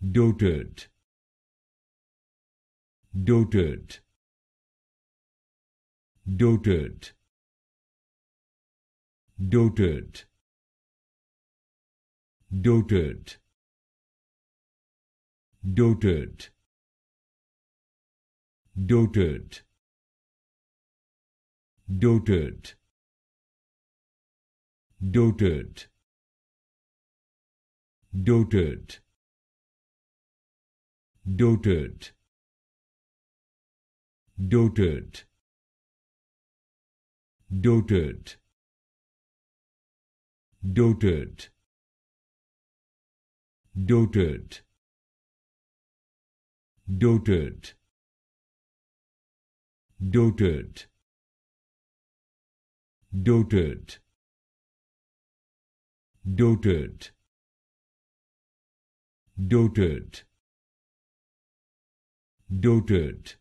doted doted doted doted doted doted doted doted doted doted doted doted doted doted doted doted doted doted doted doted doted